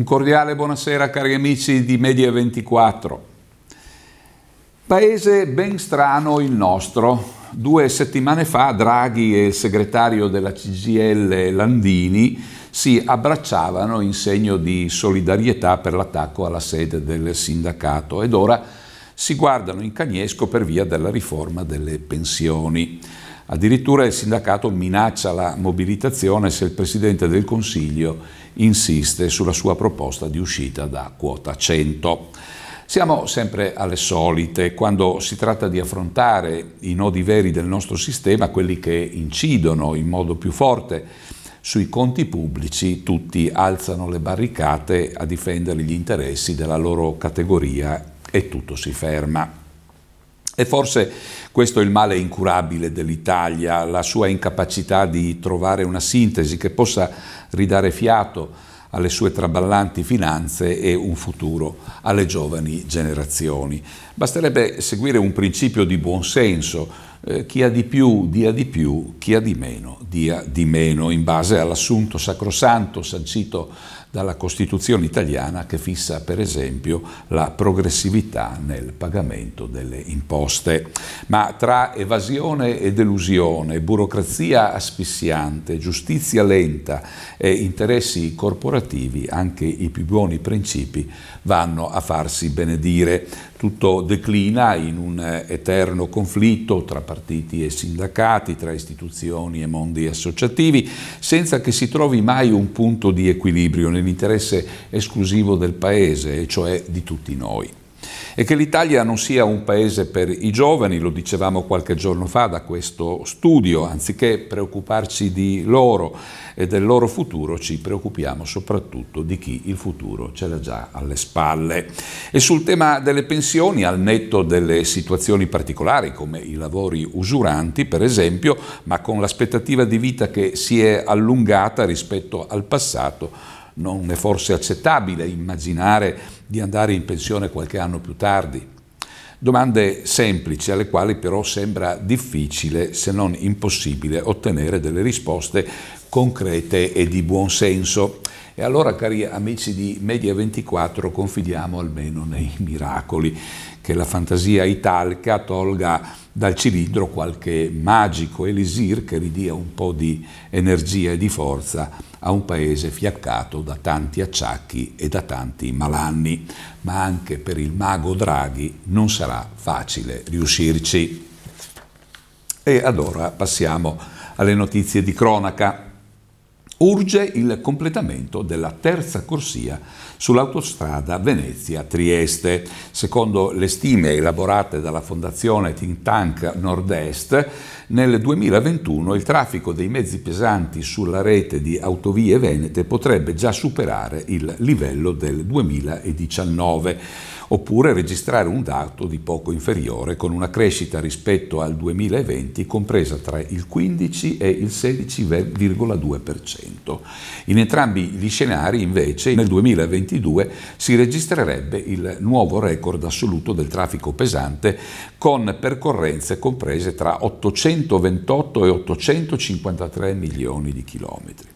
Un cordiale buonasera cari amici di Media 24. Paese ben strano il nostro. Due settimane fa Draghi e il segretario della CGL Landini si abbracciavano in segno di solidarietà per l'attacco alla sede del sindacato ed ora si guardano in cagnesco per via della riforma delle pensioni. Addirittura il sindacato minaccia la mobilitazione se il Presidente del Consiglio insiste sulla sua proposta di uscita da quota 100. Siamo sempre alle solite, quando si tratta di affrontare i nodi veri del nostro sistema, quelli che incidono in modo più forte sui conti pubblici, tutti alzano le barricate a difendere gli interessi della loro categoria e tutto si ferma. E forse questo è il male incurabile dell'Italia, la sua incapacità di trovare una sintesi che possa ridare fiato alle sue traballanti finanze e un futuro alle giovani generazioni. Basterebbe seguire un principio di buonsenso, eh, chi ha di più dia di più, chi ha di meno dia di meno, in base all'assunto sacrosanto sancito dalla Costituzione italiana che fissa per esempio la progressività nel pagamento delle imposte. Ma tra evasione e delusione, burocrazia asfissiante, giustizia lenta e interessi corporativi, anche i più buoni principi vanno a farsi benedire. Tutto declina in un eterno conflitto tra partiti e sindacati, tra istituzioni e mondi associativi, senza che si trovi mai un punto di equilibrio nell'interesse esclusivo del Paese, e cioè di tutti noi. E che l'Italia non sia un paese per i giovani, lo dicevamo qualche giorno fa da questo studio, anziché preoccuparci di loro e del loro futuro, ci preoccupiamo soprattutto di chi il futuro ce l'ha già alle spalle. E sul tema delle pensioni, al netto delle situazioni particolari come i lavori usuranti, per esempio, ma con l'aspettativa di vita che si è allungata rispetto al passato, non è forse accettabile immaginare di andare in pensione qualche anno più tardi. Domande semplici alle quali però sembra difficile, se non impossibile, ottenere delle risposte concrete e di buon senso. E allora, cari amici di Media 24, confidiamo almeno nei miracoli, che la fantasia italica tolga dal cilindro qualche magico elisir che ridia un po' di energia e di forza a un paese fiaccato da tanti acciacchi e da tanti malanni. Ma anche per il mago Draghi non sarà facile riuscirci. E allora passiamo alle notizie di cronaca urge il completamento della terza corsia sull'autostrada Venezia-Trieste. Secondo le stime elaborate dalla Fondazione Think Tank Nord-Est, nel 2021 il traffico dei mezzi pesanti sulla rete di autovie venete potrebbe già superare il livello del 2019 oppure registrare un dato di poco inferiore con una crescita rispetto al 2020 compresa tra il 15 e il 16,2%. In entrambi gli scenari invece nel 2022 si registrerebbe il nuovo record assoluto del traffico pesante con percorrenze comprese tra 828 e 853 milioni di chilometri.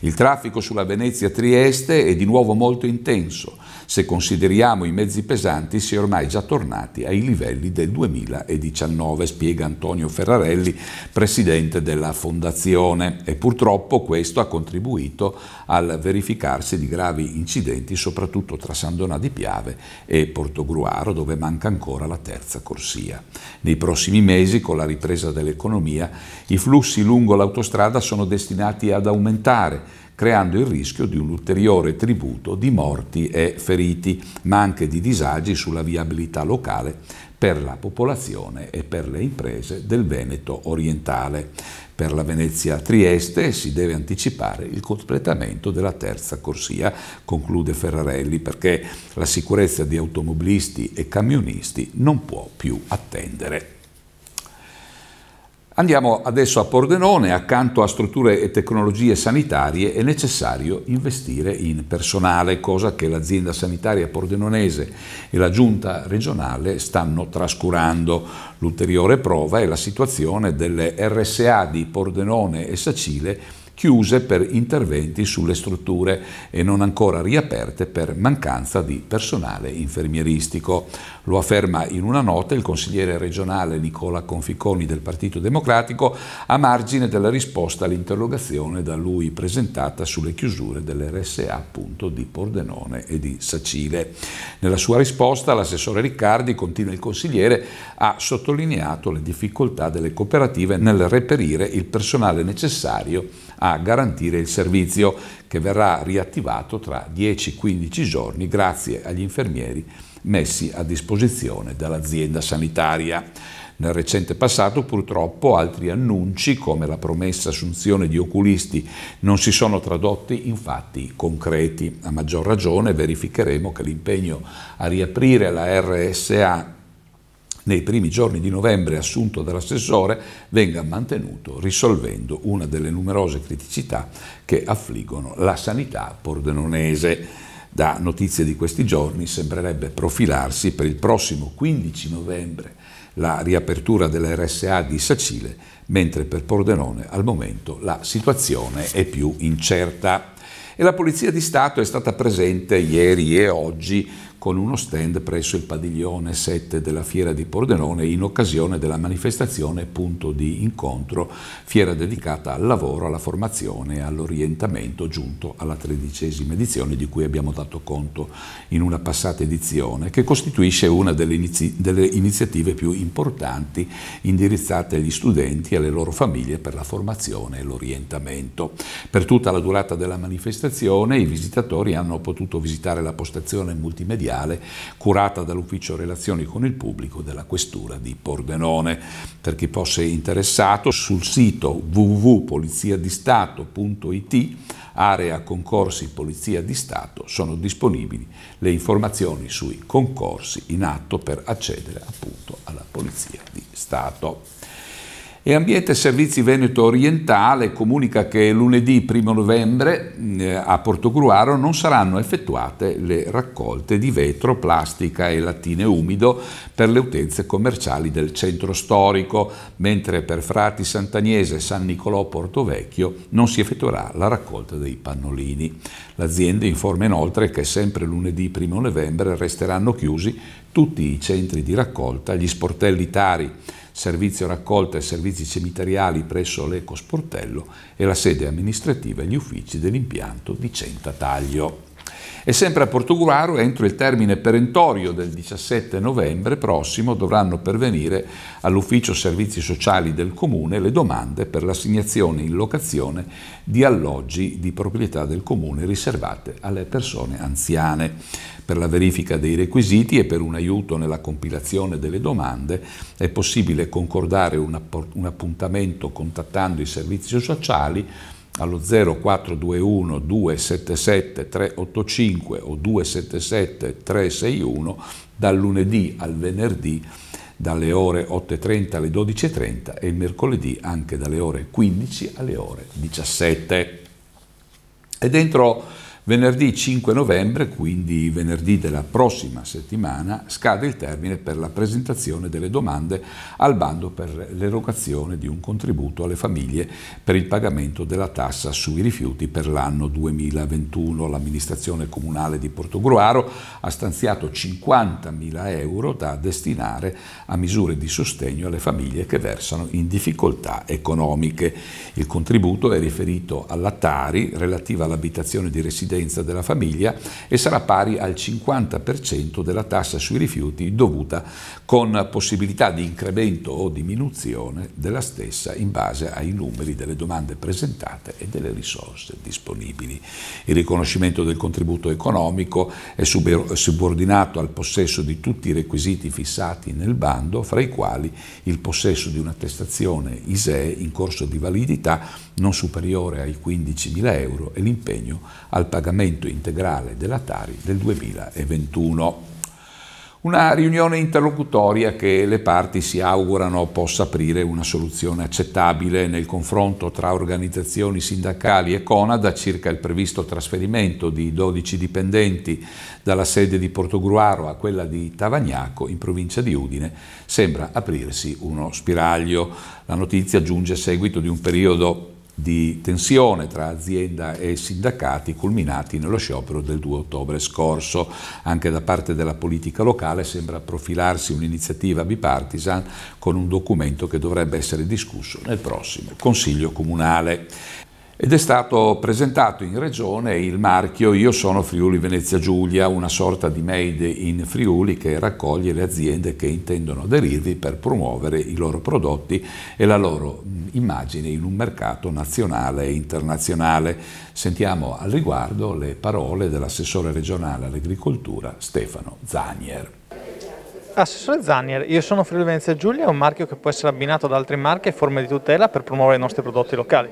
Il traffico sulla Venezia-Trieste è di nuovo molto intenso, se consideriamo i mezzi pesanti si è ormai già tornati ai livelli del 2019, spiega Antonio Ferrarelli, presidente della Fondazione. E purtroppo questo ha contribuito al verificarsi di gravi incidenti, soprattutto tra San Donà di Piave e Portogruaro, dove manca ancora la terza corsia. Nei prossimi mesi, con la ripresa dell'economia, i flussi lungo l'autostrada sono destinati ad aumentare creando il rischio di un ulteriore tributo di morti e feriti, ma anche di disagi sulla viabilità locale per la popolazione e per le imprese del Veneto orientale. Per la Venezia Trieste si deve anticipare il completamento della terza corsia, conclude Ferrarelli, perché la sicurezza di automobilisti e camionisti non può più attendere. Andiamo adesso a Pordenone, accanto a strutture e tecnologie sanitarie è necessario investire in personale, cosa che l'azienda sanitaria pordenonese e la giunta regionale stanno trascurando. L'ulteriore prova è la situazione delle RSA di Pordenone e Sacile chiuse per interventi sulle strutture e non ancora riaperte per mancanza di personale infermieristico. Lo afferma in una nota il consigliere regionale Nicola Conficoni del Partito Democratico a margine della risposta all'interrogazione da lui presentata sulle chiusure dell'RSA appunto di Pordenone e di Sacile. Nella sua risposta l'assessore Riccardi, continua il consigliere, ha sottolineato le difficoltà delle cooperative nel reperire il personale necessario a a garantire il servizio che verrà riattivato tra 10-15 giorni grazie agli infermieri messi a disposizione dall'azienda sanitaria. Nel recente passato purtroppo altri annunci come la promessa assunzione di oculisti non si sono tradotti in fatti concreti. A maggior ragione verificheremo che l'impegno a riaprire la RSA nei primi giorni di novembre assunto dall'assessore venga mantenuto risolvendo una delle numerose criticità che affliggono la sanità pordenonese. Da notizie di questi giorni sembrerebbe profilarsi per il prossimo 15 novembre la riapertura dell'RSA di Sacile, mentre per Pordenone al momento la situazione è più incerta. E la Polizia di Stato è stata presente ieri e oggi con uno stand presso il padiglione 7 della Fiera di Pordenone in occasione della manifestazione punto di incontro, fiera dedicata al lavoro, alla formazione e all'orientamento giunto alla tredicesima edizione di cui abbiamo dato conto in una passata edizione che costituisce una delle, inizi delle iniziative più importanti indirizzate agli studenti e alle loro famiglie per la formazione e l'orientamento. Per tutta la durata della manifestazione i visitatori hanno potuto visitare la postazione multimediale mondiale, curata dall'Ufficio Relazioni con il Pubblico della Questura di Pordenone. Per chi fosse interessato, sul sito www.poliziadistato.it, area concorsi Polizia di Stato, sono disponibili le informazioni sui concorsi in atto per accedere appunto alla Polizia di Stato. E Ambiente Servizi Veneto Orientale comunica che lunedì 1 novembre mm, eh, a Portogruaro non saranno effettuate le raccolte di vetro, plastica e lattine umido per le utenze commerciali del centro storico, mentre per Frati Sant'Agnese e San Nicolò Portovecchio non si effettuerà la raccolta dei pannolini. L'azienda informa inoltre che sempre lunedì 1 novembre resteranno chiusi tutti i centri di raccolta, gli sportelli tari servizio raccolta e servizi cemiteriali presso l'Ecosportello e la sede amministrativa e gli uffici dell'impianto di Centataglio. E sempre a Portogruaro, entro il termine perentorio del 17 novembre prossimo, dovranno pervenire all'Ufficio Servizi Sociali del Comune le domande per l'assegnazione in locazione di alloggi di proprietà del Comune riservate alle persone anziane. Per la verifica dei requisiti e per un aiuto nella compilazione delle domande è possibile concordare un, appuntamento contattando i servizi sociali allo 0421 277 385 o 277 361 dal lunedì al venerdì dalle ore 8.30 alle 12.30 e il mercoledì anche dalle ore 15 alle ore 17. E dentro Venerdì 5 novembre, quindi venerdì della prossima settimana, scade il termine per la presentazione delle domande al bando per l'erogazione di un contributo alle famiglie per il pagamento della tassa sui rifiuti per l'anno 2021. L'amministrazione comunale di Portogruaro ha stanziato 50.000 euro da destinare a misure di sostegno alle famiglie che versano in difficoltà economiche. Il contributo è riferito alla Tari relativa all'abitazione di residenza dipendenza della famiglia e sarà pari al 50% della tassa sui rifiuti dovuta con possibilità di incremento o diminuzione della stessa in base ai numeri delle domande presentate e delle risorse disponibili. Il riconoscimento del contributo economico è subordinato al possesso di tutti i requisiti fissati nel bando, fra i quali il possesso di un'attestazione ISEE in corso di validità non superiore ai 15.000 euro e l'impegno al pagamento pagamento integrale della Tari del 2021. Una riunione interlocutoria che le parti si augurano possa aprire una soluzione accettabile nel confronto tra organizzazioni sindacali e Conada circa il previsto trasferimento di 12 dipendenti dalla sede di Portogruaro a quella di Tavagnaco in provincia di Udine sembra aprirsi uno spiraglio. La notizia giunge a seguito di un periodo di tensione tra azienda e sindacati culminati nello sciopero del 2 ottobre scorso. Anche da parte della politica locale sembra profilarsi un'iniziativa bipartisan con un documento che dovrebbe essere discusso nel prossimo Consiglio Comunale ed è stato presentato in regione il marchio Io sono Friuli Venezia Giulia, una sorta di made in Friuli che raccoglie le aziende che intendono aderirvi per promuovere i loro prodotti e la loro immagine in un mercato nazionale e internazionale. Sentiamo al riguardo le parole dell'assessore regionale all'agricoltura Stefano Zanier. Assessore Zannier, Io sono Friuli Venezia Giulia, un marchio che può essere abbinato ad altre marche e forme di tutela per promuovere i nostri prodotti locali.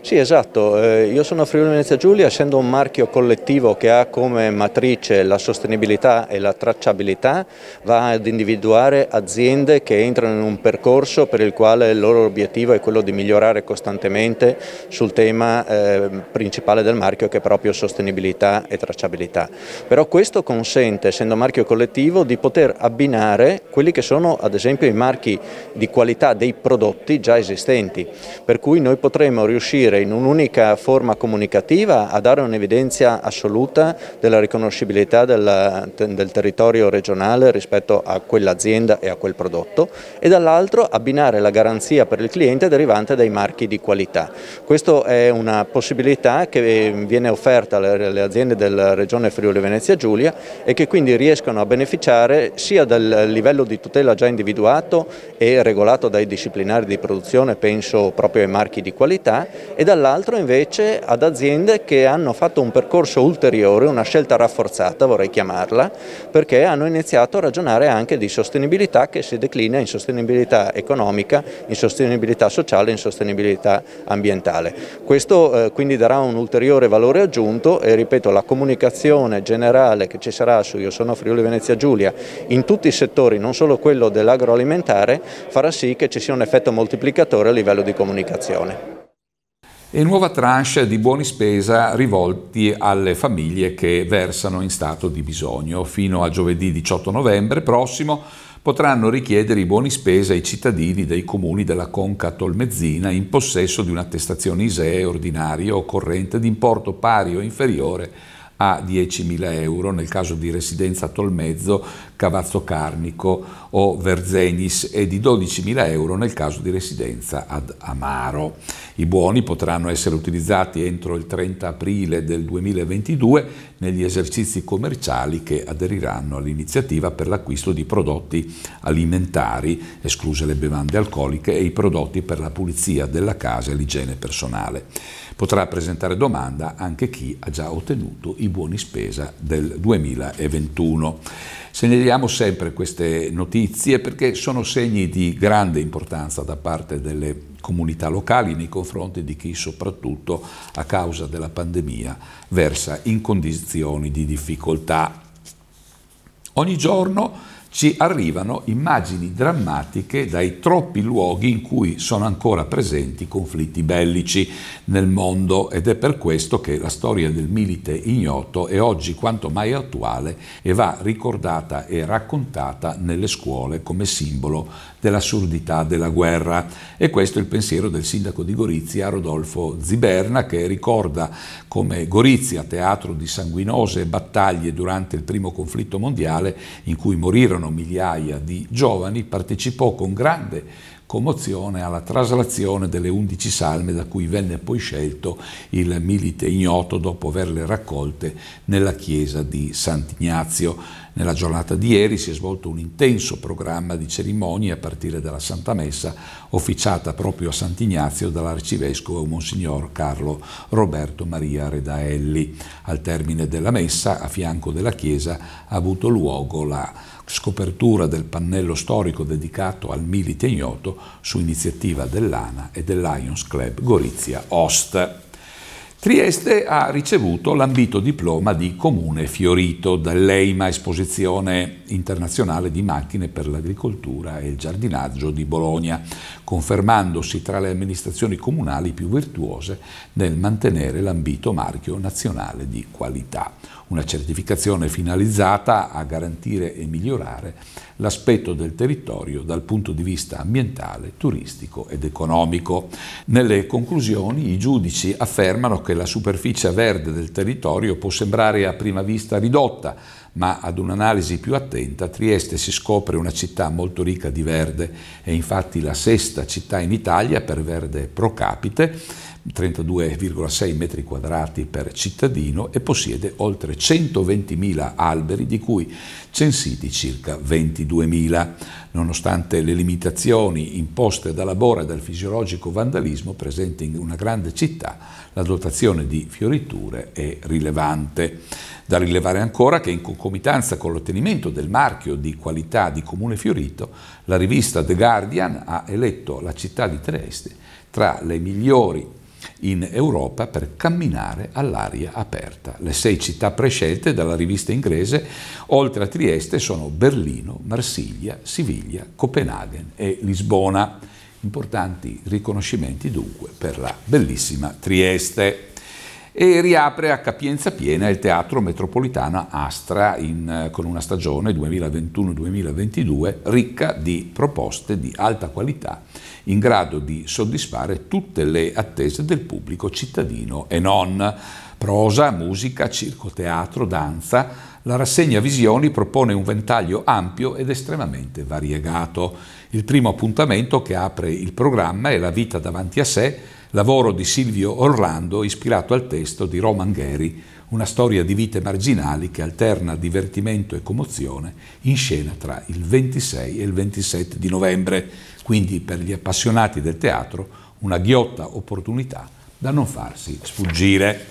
Sì, esatto. Eh, io sono Friuli Venezia Giulia, essendo un marchio collettivo che ha come matrice la sostenibilità e la tracciabilità, va ad individuare aziende che entrano in un percorso per il quale il loro obiettivo è quello di migliorare costantemente sul tema eh, principale del marchio che è proprio sostenibilità e tracciabilità. Però questo consente, essendo un marchio collettivo, di poter abbinare eliminare quelli che sono ad esempio i marchi di qualità dei prodotti già esistenti, per cui noi potremo riuscire in un'unica forma comunicativa a dare un'evidenza assoluta della riconoscibilità della, del territorio regionale rispetto a quell'azienda e a quel prodotto e dall'altro abbinare la garanzia per il cliente derivante dai marchi di qualità. Questa è una possibilità che ehm, viene offerta alle aziende della regione Friuli Venezia Giulia e che quindi riescono a beneficiare sia del livello di tutela già individuato e regolato dai disciplinari di produzione, penso proprio ai marchi di qualità, e dall'altro invece ad aziende che hanno fatto un percorso ulteriore, una scelta rafforzata vorrei chiamarla, perché hanno iniziato a ragionare anche di sostenibilità che si declina in sostenibilità economica, in sostenibilità sociale, in sostenibilità ambientale. Questo eh, quindi darà un ulteriore valore aggiunto e ripeto la comunicazione generale che ci sarà su Io sono Friuli Venezia Giulia in tutti i settori, non solo quello dell'agroalimentare, farà sì che ci sia un effetto moltiplicatore a livello di comunicazione. E nuova tranche di buoni spesa rivolti alle famiglie che versano in stato di bisogno. Fino a giovedì 18 novembre prossimo potranno richiedere i buoni spesa ai cittadini dei comuni della Conca Tolmezzina in possesso di un'attestazione ISEE ordinaria o corrente di importo pari o inferiore a 10.000 euro nel caso di residenza a Tolmezzo, Cavazzo Carnico o Verzenis e di 12.000 euro nel caso di residenza ad Amaro. I buoni potranno essere utilizzati entro il 30 aprile del 2022 negli esercizi commerciali che aderiranno all'iniziativa per l'acquisto di prodotti alimentari, escluse le bevande alcoliche e i prodotti per la pulizia della casa e l'igiene personale. Potrà presentare domanda anche chi ha già ottenuto i i buoni spesa del 2021. Segnaliamo sempre queste notizie perché sono segni di grande importanza da parte delle comunità locali nei confronti di chi soprattutto a causa della pandemia versa in condizioni di difficoltà. Ogni giorno ci arrivano immagini drammatiche dai troppi luoghi in cui sono ancora presenti conflitti bellici nel mondo ed è per questo che la storia del milite ignoto è oggi quanto mai attuale e va ricordata e raccontata nelle scuole come simbolo dell'assurdità della guerra. E questo è il pensiero del sindaco di Gorizia, Rodolfo Ziberna, che ricorda come Gorizia, teatro di sanguinose battaglie durante il primo conflitto mondiale in cui morirono erano migliaia di giovani, partecipò con grande commozione alla traslazione delle undici salme da cui venne poi scelto il milite ignoto dopo averle raccolte nella chiesa di Sant'Ignazio. Nella giornata di ieri si è svolto un intenso programma di cerimonie a partire dalla Santa Messa, officiata proprio a Sant'Ignazio dall'arcivescovo Monsignor Carlo Roberto Maria Redaelli. Al termine della messa, a fianco della chiesa, ha avuto luogo la scopertura del pannello storico dedicato al milite ignoto su iniziativa dell'ANA e del Lions Club Gorizia Ost. Trieste ha ricevuto l'ambito diploma di Comune Fiorito dall'EIMA Esposizione Internazionale di Macchine per l'Agricoltura e il Giardinaggio di Bologna, confermandosi tra le amministrazioni comunali più virtuose nel mantenere l'ambito marchio nazionale di qualità. Una certificazione finalizzata a garantire e migliorare l'aspetto del territorio dal punto di vista ambientale, turistico ed economico. Nelle conclusioni i giudici affermano che che la superficie verde del territorio può sembrare a prima vista ridotta, ma ad un'analisi più attenta Trieste si scopre una città molto ricca di verde, è infatti la sesta città in Italia per verde pro capite, 32,6 metri quadrati per cittadino e possiede oltre 120.000 alberi, di cui censiti circa 22.000. Nonostante le limitazioni imposte dalla Bora e dal fisiologico vandalismo presente in una grande città, la dotazione di fioriture è rilevante. Da rilevare ancora che in concomitanza con l'ottenimento del marchio di qualità di Comune Fiorito, la rivista The Guardian ha eletto la città di Trieste tra le migliori in Europa per camminare all'aria aperta. Le sei città prescelte dalla rivista inglese, oltre a Trieste, sono Berlino, Marsiglia, Siviglia, Copenaghen e Lisbona. Importanti riconoscimenti dunque per la bellissima Trieste e riapre a capienza piena il Teatro Metropolitana Astra in, eh, con una stagione 2021-2022 ricca di proposte di alta qualità in grado di soddisfare tutte le attese del pubblico cittadino e non. Prosa, musica, circo, teatro, danza, la rassegna Visioni propone un ventaglio ampio ed estremamente variegato. Il primo appuntamento che apre il programma è La vita davanti a sé, lavoro di Silvio Orlando ispirato al testo di Roman Gary, una storia di vite marginali che alterna divertimento e commozione in scena tra il 26 e il 27 di novembre, quindi per gli appassionati del teatro una ghiotta opportunità da non farsi sfuggire.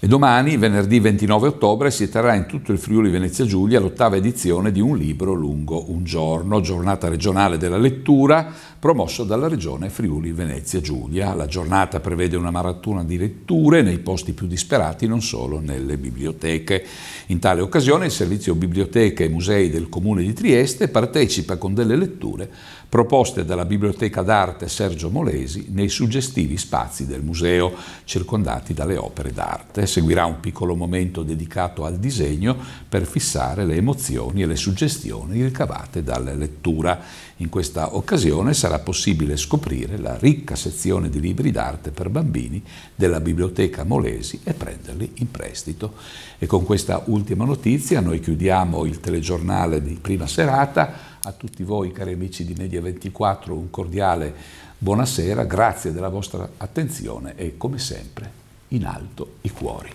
E domani, venerdì 29 ottobre, si terrà in tutto il Friuli Venezia Giulia l'ottava edizione di Un libro lungo un giorno, giornata regionale della lettura promosso dalla regione Friuli Venezia Giulia. La giornata prevede una maratona di letture nei posti più disperati, non solo nelle biblioteche. In tale occasione il servizio Biblioteche e Musei del Comune di Trieste partecipa con delle letture proposte dalla Biblioteca d'arte Sergio Molesi nei suggestivi spazi del museo, circondati dalle opere d'arte. Seguirà un piccolo momento dedicato al disegno per fissare le emozioni e le suggestioni ricavate dalla lettura. In questa occasione sarà possibile scoprire la ricca sezione di libri d'arte per bambini della Biblioteca Molesi e prenderli in prestito. E con questa ultima notizia noi chiudiamo il telegiornale di prima serata. A tutti voi, cari amici di Media24, un cordiale buonasera, grazie della vostra attenzione e come sempre in alto i cuori.